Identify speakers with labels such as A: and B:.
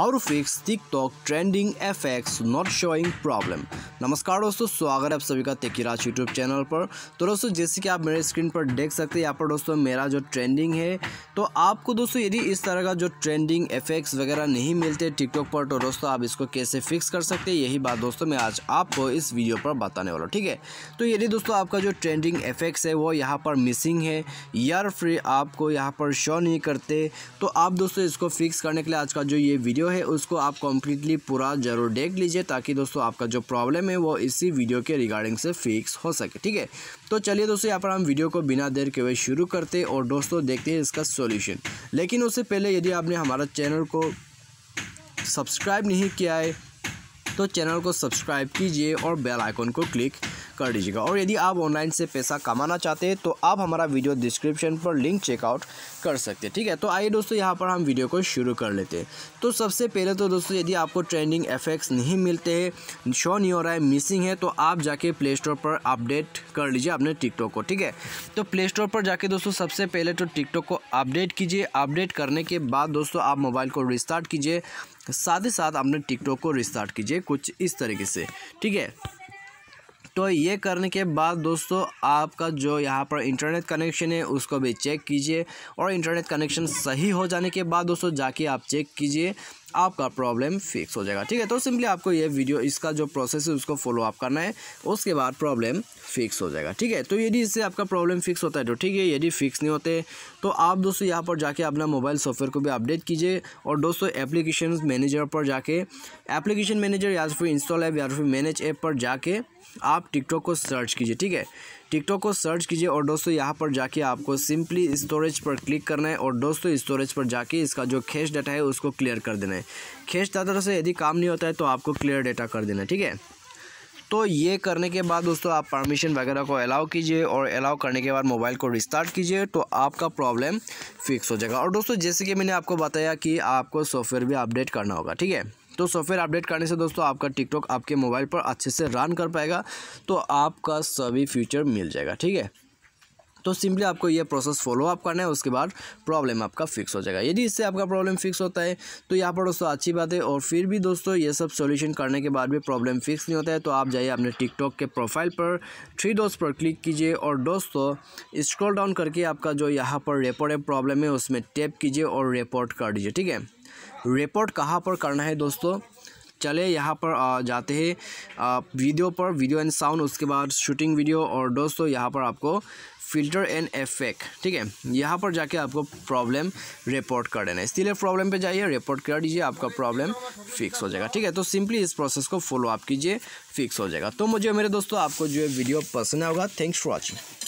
A: how to fix TikTok trending F X not showing problem नमस्कार दोस्तों स्वागत है आप सभी का तेकीराज यूट्यूब चैनल पर तो दोस्तों जैसे कि आप मेरे स्क्रीन पर देख सकते हैं यहाँ पर दोस्तों मेरा जो ट्रेंडिंग है तो आपको दोस्तों यदि इस तरह का जो ट्रेंडिंग एफ एक्स वगैरह नहीं मिलते टिकटॉक पर तो दोस्तों आप इसको कैसे फिक्स कर सकते हैं यही बात दोस्तों मैं आज आपको इस वीडियो पर बताने वाला हूँ ठीक है तो यदि दोस्तों आपका जो ट्रेंडिंग एफ है वो यहाँ पर मिसिंग है या फिर आपको यहाँ पर शो नहीं करते तो आप दोस्तों इसको फिक्स करने के लिए आज का जो ये वीडियो है उसको आप कम्प्लीटली पूरा ज़रूर देख लीजिए ताकि दोस्तों आपका जो प्रॉब्लम है वो इसी वीडियो के रिगार्डिंग से फिक्स हो सके ठीक है तो चलिए दोस्तों यहाँ पर हम वीडियो को बिना देर के हुए शुरू करते और दोस्तों देखते हैं इसका सोल्यूशन लेकिन उससे पहले यदि आपने हमारा चैनल को सब्सक्राइब नहीं किया है तो चैनल को सब्सक्राइब कीजिए और बेल आइकॉन को क्लिक कर दीजिएगा और यदि आप ऑनलाइन से पैसा कमाना चाहते हैं तो आप हमारा वीडियो डिस्क्रिप्शन पर लिंक चेकआउट कर सकते हैं ठीक है तो आइए दोस्तों यहाँ पर हम वीडियो को शुरू कर लेते हैं तो सबसे पहले तो दोस्तों यदि आपको ट्रेंडिंग एफेक्ट्स नहीं मिलते हैं शो नहीं हो रहा है मिसिंग है तो आप जाके प्ले स्टोर पर अपडेट कर लीजिए अपने टिकटॉक को ठीक है तो प्ले स्टोर पर जाके दोस्तों सबसे पहले तो टिकटॉक को अपडेट कीजिए अपडेट करने के बाद दोस्तों आप मोबाइल को रिस्टार्ट कीजिए साथ ही साथ अपने टिकटॉक को रिस्टार्ट कीजिए कुछ इस तरीके से ठीक है तो ये करने के बाद दोस्तों आपका जो यहाँ पर इंटरनेट कनेक्शन है उसको भी चेक कीजिए और इंटरनेट कनेक्शन सही हो जाने के बाद दोस्तों जाके आप चेक कीजिए आपका प्रॉब्लम फिक्स हो जाएगा ठीक है तो सिंपली आपको ये वीडियो इसका जो प्रोसेस है उसको फॉलो अप करना है उसके बाद प्रॉब्लम फिक्स हो जाएगा ठीक है तो यदि इससे आपका प्रॉब्लम फिक्स होता है तो ठीक है यदि फिक्स नहीं होते तो आप दोस्तों यहाँ पर जाके अपना मोबाइल सॉफ्टवेयर को भी अपडेट कीजिए और दोस्तों एप्लीकेशन मैनेजर पर जाके एप्लीकेशन मैनेजर या फिर इंस्टॉल ऐप या फिर मैनेज ऐप पर जाके आप टिकटॉक को सर्च कीजिए ठीक है टिकटॉक को सर्च कीजिए और दोस्तों यहाँ पर जाके आपको सिंपली स्टोरेज पर क्लिक करना है और दोस्तों स्टोरेज पर जाके इसका जो खेस डाटा है उसको क्लियर कर देना है खेस डाटा से यदि काम नहीं होता है तो आपको क्लियर डाटा कर देना है ठीक है तो ये करने के बाद दोस्तों आप परमिशन वगैरह को अलाउ कीजिए और अलाउ करने के बाद मोबाइल को रिस्टार्ट कीजिए तो आपका प्रॉब्लम फिक्स हो जाएगा और दोस्तों जैसे कि मैंने आपको बताया कि आपको सॉफ्टवेयर भी अपडेट करना होगा ठीक है तो सॉफ्टवेयर अपडेट करने से दोस्तों आपका टिकटॉक आपके मोबाइल पर अच्छे से रन कर पाएगा तो आपका सभी फ्यूचर मिल जाएगा ठीक है तो सिंपली आपको ये प्रोसेस फॉलो अप करना है उसके बाद प्रॉब्लम आपका फिक्स हो जाएगा यदि इससे आपका प्रॉब्लम फिक्स होता है तो यहाँ पर दोस्तों अच्छी बात है और फिर भी दोस्तों ये सब सॉल्यूशन करने के बाद भी प्रॉब्लम फिक्स नहीं होता है तो आप जाइए अपने टिकटॉक के प्रोफाइल पर थ्री डोज पर क्लिक कीजिए और दोस्तों स्क्रॉल डाउन करके आपका जो यहाँ पर रेपोर्ट प्रॉब्लम है उसमें टैप कीजिए और रिपोर्ट कर दीजिए ठीक है रिपोर्ट कहाँ पर करना है दोस्तों चले यहाँ पर जाते हैं वीडियो पर वीडियो एंड साउंड उसके बाद शूटिंग वीडियो और दोस्तों यहाँ पर आपको फिल्टर एंड एफेक्ट ठीक है यहाँ पर जाके आपको प्रॉब्लम रिपोर्ट कर देना है इसीलिए प्रॉब्लम पे जाइए रिपोर्ट कर दीजिए आपका प्रॉब्लम फिक्स हो जाएगा ठीक है तो सिंपली इस प्रोसेस को फॉलो अप कीजिए फिक्स हो जाएगा तो मुझे मेरे दोस्तों आपको जो है वीडियो पसंद आएगा थैंक्स फॉर वॉचिंग